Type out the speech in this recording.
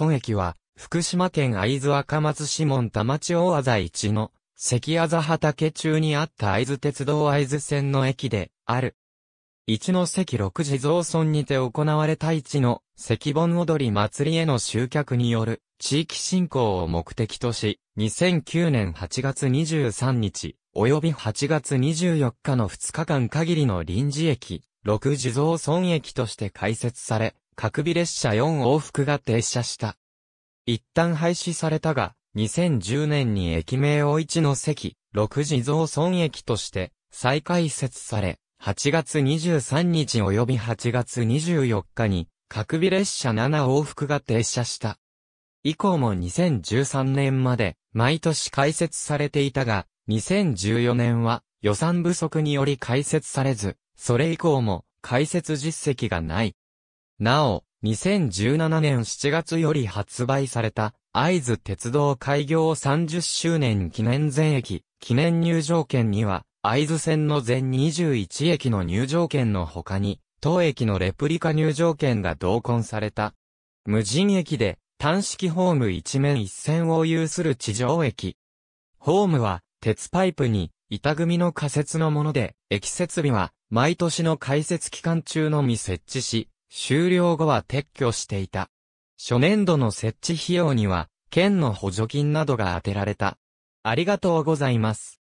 本駅は、福島県会津若松市門田町大和一の、関あ畑中にあった会津鉄道会津線の駅で、ある。一の関六地蔵村にて行われた一の関本踊り祭りへの集客による地域振興を目的とし、2009年8月23日、及び8月24日の2日間限りの臨時駅、六地蔵村駅として開設され、各備列車4往復が停車した。一旦廃止されたが、2010年に駅名を一の席、六地増村駅として再開設され、8月23日及び8月24日に、各備列車7往復が停車した。以降も2013年まで毎年開設されていたが、2014年は予算不足により開設されず、それ以降も開設実績がない。なお、2017年7月より発売された、会津鉄道開業30周年記念全駅、記念入場券には、会津線の全21駅の入場券の他に、当駅のレプリカ入場券が同梱された。無人駅で、単式ホーム一面一線を有する地上駅。ホームは、鉄パイプに、板組の仮設のもので、駅設備は、毎年の開設期間中のみ設置し、終了後は撤去していた。初年度の設置費用には、県の補助金などが充てられた。ありがとうございます。